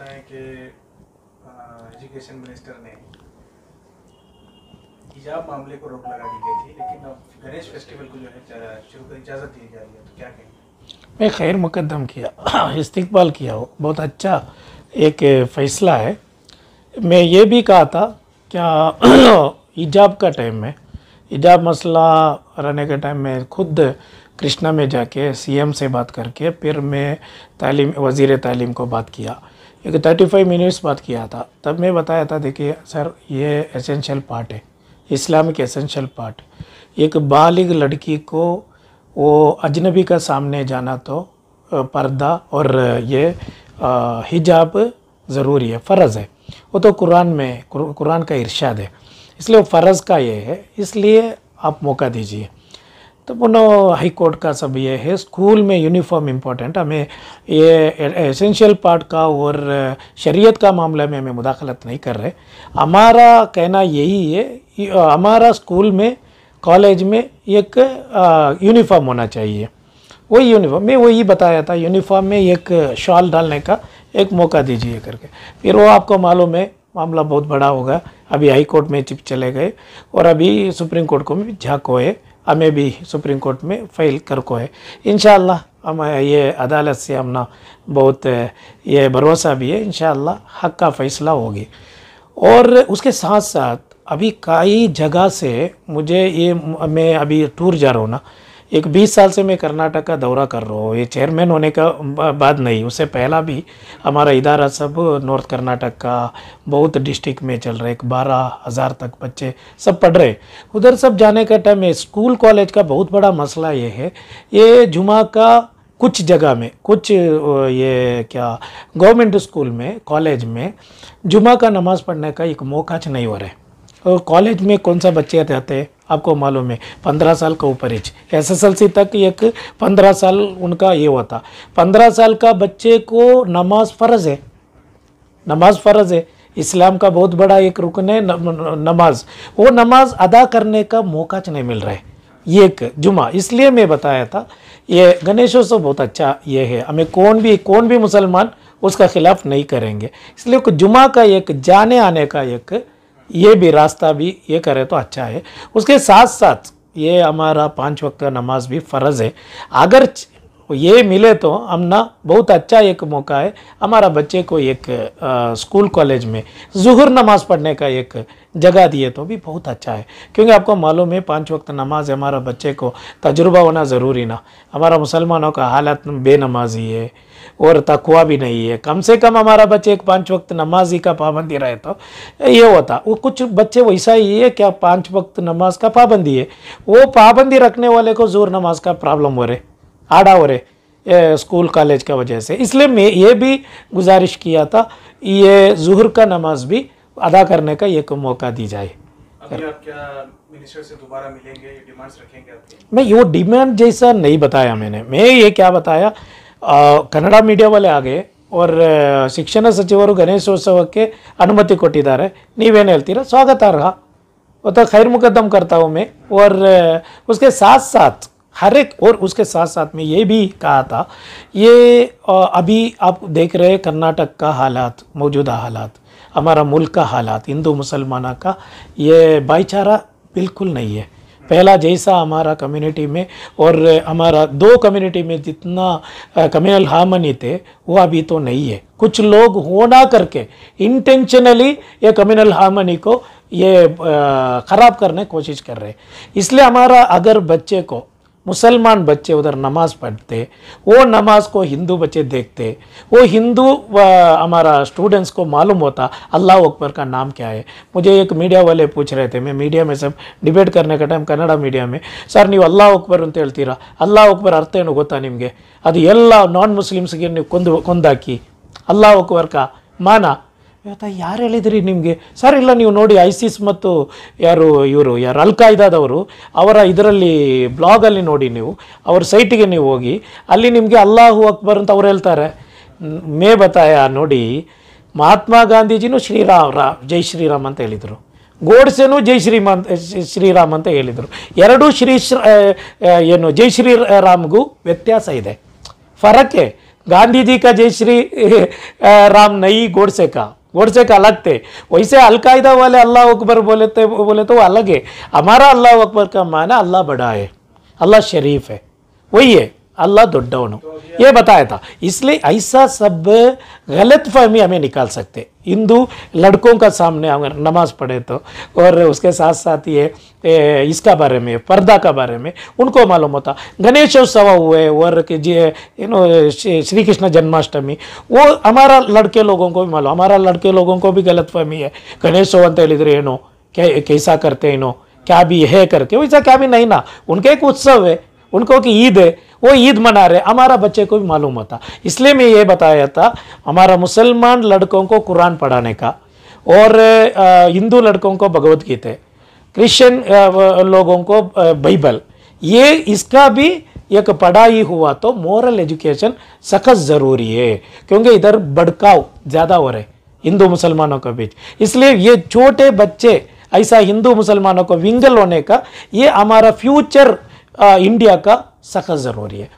पता है कि एजुकेशन मिनिस्टर ने हिजाब मामले को रोक लगा दी गई थी लेकिन अब गणेश फेस्टिवल को जो है शुरू कर इजाज़त दी जा रही है तो क्या कहेंगे मैं खैर मुकदम किया इस्तबाल किया हो बहुत अच्छा एक फ़ैसला है मैं ये भी कहा था क्या हिजाब का टाइम में हिजाब मसला रहने के टाइम में खुद कृष्णा में जाके सीएम से बात करके फिर मैं तालीम वज़ी तालीम को बात किया एक थर्टी फाइव मिनट्स बात किया था तब मैं बताया था देखिए सर ये एसेंशियल पार्ट है इस्लामिक एसेंशियल पार्ट एक बालिग लड़की को वो अजनबी का सामने जाना तो पर्दा और ये हिजाब ज़रूरी है फ़र्ज़ है वो तो कुरान में कुरान का इरशाद है इसलिए वो फ़र्ज़ का ये है इसलिए आप मौका दीजिए तो पुनः हाई कोर्ट का सब ये है स्कूल में यूनिफॉर्म इम्पोर्टेंट हमें ये एसेंशियल पार्ट का और शरीयत का मामला में हमें मुदाखलत नहीं कर रहे हमारा कहना यही है हमारा स्कूल में कॉलेज में एक यूनिफॉर्म होना चाहिए वही यूनिफॉर्म मैं वही बताया था यूनिफॉर्म में एक शॉल डालने का एक मौका दीजिए करके फिर वो आपको मालूम है मामला बहुत बड़ा होगा अभी हाई कोर्ट में चिप चले गए और अभी सुप्रीम कोर्ट को भी झाँको है हमें भी सुप्रीम कोर्ट में फ़ाइल कर को है इन हम ये अदालत से हमना बहुत ये भरोसा भी है इन हक का फ़ैसला होगी और उसके साथ साथ अभी कई जगह से मुझे ये मैं अभी टूर जा रहा हूँ ना एक 20 साल से मैं कर्नाटक का दौरा कर रहा हूँ ये चेयरमैन होने का बाद नहीं उससे पहला भी हमारा इदारा सब नॉर्थ कर्नाटक का बहुत डिस्ट्रिक्ट में चल रहे एक बारह हज़ार तक बच्चे सब पढ़ रहे उधर सब जाने का टाइम है स्कूल कॉलेज का बहुत बड़ा मसला ये है ये जुमा का कुछ जगह में कुछ ये क्या गवर्नमेंट स्कूल में कॉलेज में जुमा का नमाज़ पढ़ने का एक मौका नहीं हो रहा है और कॉलेज में कौन सा बच्चे जाते हैं आपको मालूम है पंद्रह साल का ऊपर एज एसएसएलसी तक एक पंद्रह साल उनका ये होता पंद्रह साल का बच्चे को नमाज फ़र्ज़ है नमाज फ़र्ज़ है इस्लाम का बहुत बड़ा एक रुकन है नमाज वो नमाज अदा करने का मौका नहीं मिल रहा है ये एक जुमा इसलिए मैं बताया था ये गणेशोत्सव बहुत अच्छा ये है हमें कौन भी कौन भी मुसलमान उसका खिलाफ नहीं करेंगे इसलिए जुमा का एक जाने आने का एक ये भी रास्ता भी ये करे तो अच्छा है उसके साथ साथ ये हमारा पाँच वक्त का नमाज भी फ़र्ज़ है अगर ये मिले तो हम ना बहुत अच्छा एक मौका है हमारा बच्चे को एक आ, स्कूल कॉलेज में जहर नमाज पढ़ने का एक जगह दिए तो भी बहुत अच्छा है क्योंकि आपको मालूम है पांच वक्त नमाज हमारा बच्चे को तजुर्बा होना ज़रूरी ना हमारा मुसलमानों का हालत बेनमाजी है और तकवा भी नहीं है कम से कम हमारा बच्चे एक पांच वक्त ही का पाबंदी रहे तो ये होता वो कुछ बच्चे वैसा ही है क्या पांच वक्त नमाज का पाबंदी है वो पाबंदी रखने वाले को जोर नमाज का प्रॉब्लम हो रहे आड़ा हो रहे स्कूल कॉलेज का वजह से इसलिए मैं ये भी गुजारिश किया था ये जहर का नमाज भी अदा करने का एक मौका दी जाए मैं यो डिमांड जैसा नहीं बताया मैंने मैं ये क्या बताया कनाड़ा मीडिया वाले आ गए और शिक्षण सचिव गणेशोत्सव के अनुमति कोटिदारे नहीं हेल्तीरा स्वागत आ रहा वो तो खैर मुकदम करता हूँ मैं और उसके साथ साथ हर एक और उसके साथ साथ में ये भी कहा था ये अभी आप देख रहे हैं कर्नाटक का हालात मौजूदा हालात हमारा मुल्क का हालात हिंदू मुसलमाना का ये भाईचारा बिल्कुल नहीं है पहला जैसा हमारा कम्युनिटी में और हमारा दो कम्युनिटी में जितना कम्युनल हार्मनी थे वो अभी तो नहीं है कुछ लोग होना करके इंटेंशनली ये कम्युनल हार्मनी को ये ख़राब करने कोशिश कर रहे हैं इसलिए हमारा अगर बच्चे को मुसलमान बच्चे उधर नमाज पढ़ते वो नमाज को हिंदू बच्चे देखते वो हिंदू हमारा स्टूडेंट्स को मालूम होता अल्लाह अकबर का नाम क्या है मुझे एक मीडिया वाले पूछ रहे थे मैं मीडिया में सब डिबेट करने का टाइम कन्नड़ा मीडिया में सर नहीं अल्लाह अकबर ಅಂತ ಹೇಳ್ತೀರಾ ಅಲ್ಲಾ ಅಕ್ಬರ್ ಅರ್ಥ ಏನು ಗೊತ್ತಾ ನಿಮಗೆ ಅದು ಎಲ್ಲ ನಾನ್ ಮುಸ್ಲಿಮ್ಸ್ಗೆ ನೀವು ಕೊಂದು ಕೊಂದಾಕಿ ಅಲ್ಲಾ ಅಕ್ಬರ್ ಕಾ ಇವತ್ತ ಯಾರು ಹೇಳಿದಿರಿ ನಿಮಗೆ ಸರ್ ಇಲ್ಲ ನೀವು ನೋಡಿ ಐಸಿಸ್ ಮತ್ತು ಯಾರು ಇವರು ಯಾರು ಅಲ್ ಕಾಯ್ದಾದವರು ಅವರ ಇದರಲ್ಲಿ ಬ್ಲಾಗಲ್ಲಿ ನೋಡಿ ನೀವು ಅವ್ರ ಸೈಟಿಗೆ ನೀವು ಹೋಗಿ ಅಲ್ಲಿ ನಿಮಗೆ ಅಲ್ಲಾಹು ಅಕ್ಬರ್ ಅಂತ ಅವ್ರು ಹೇಳ್ತಾರೆ ಮೇ ಬತಾಯ ನೋಡಿ ಮಹಾತ್ಮ ಗಾಂಧೀಜಿನೂ ಶ್ರೀರಾಮ್ ರಾ ಜೈ ಶ್ರೀರಾಮ್ ಅಂತ ಹೇಳಿದರು ಗೋಡ್ಸೆನೂ ಜೈ ಶ್ರೀಮಾನ್ ಶ್ರೀರಾಮ್ ಅಂತ ಹೇಳಿದರು ಎರಡೂ ಶ್ರೀ ಏನು ಜೈ ಶ್ರೀರಾಮ್ಗೂ ವ್ಯತ್ಯಾಸ ಇದೆ ಫರಕ್ಕೆ ಗಾಂಧೀಜಿ ಕ ಜೈ ಶ್ರೀ ರಾಮ್ ನೈ ಗೋಡ್ಸೆ ಕಾ एक अलग थे वैसे अलकायदा वाले अल्लाह अकबर बोले थे बोले तो वो अलग है हमारा अल्लाह अकबर का माना अल्लाह बड़ा है अल्लाह शरीफ है वही है अल्लाह दुड्डवन तो ये बताया था इसलिए ऐसा सब गलत फहमी हमें निकाल सकते हिंदू लड़कों का सामने अगर नमाज पढ़े तो और उसके साथ साथ ये इसका बारे में पर्दा का बारे में उनको मालूम होता गणेश उत्सव हुए और यू नो श्री कृष्ण जन्माष्टमी वो हमारा लड़के लोगों को भी मालूम हमारा लड़के लोगों को भी गलत फहमी है गणेश ಅಂತ ಹೇಳಿದ್ರೆ कैसा करते हैं इनो क्या भी है करके वैसा क्या भी नहीं ना उनका एक उत्सव है उनको कि ईद है वो ईद मना रहे हमारा बच्चे को भी मालूम होता इसलिए मैं ये बताया था हमारा मुसलमान लड़कों को कुरान पढ़ाने का और हिंदू लड़कों को भगवत गीते क्रिश्चियन लोगों को बाइबल ये इसका भी एक पढ़ाई हुआ तो मॉरल एजुकेशन सख्त ज़रूरी है क्योंकि इधर भड़काव ज़्यादा हो रहे हिंदू मुसलमानों के बीच इसलिए ये छोटे बच्चे ऐसा हिंदू मुसलमानों को विंगल होने का ये हमारा फ्यूचर इंडिया का سکه ضروریه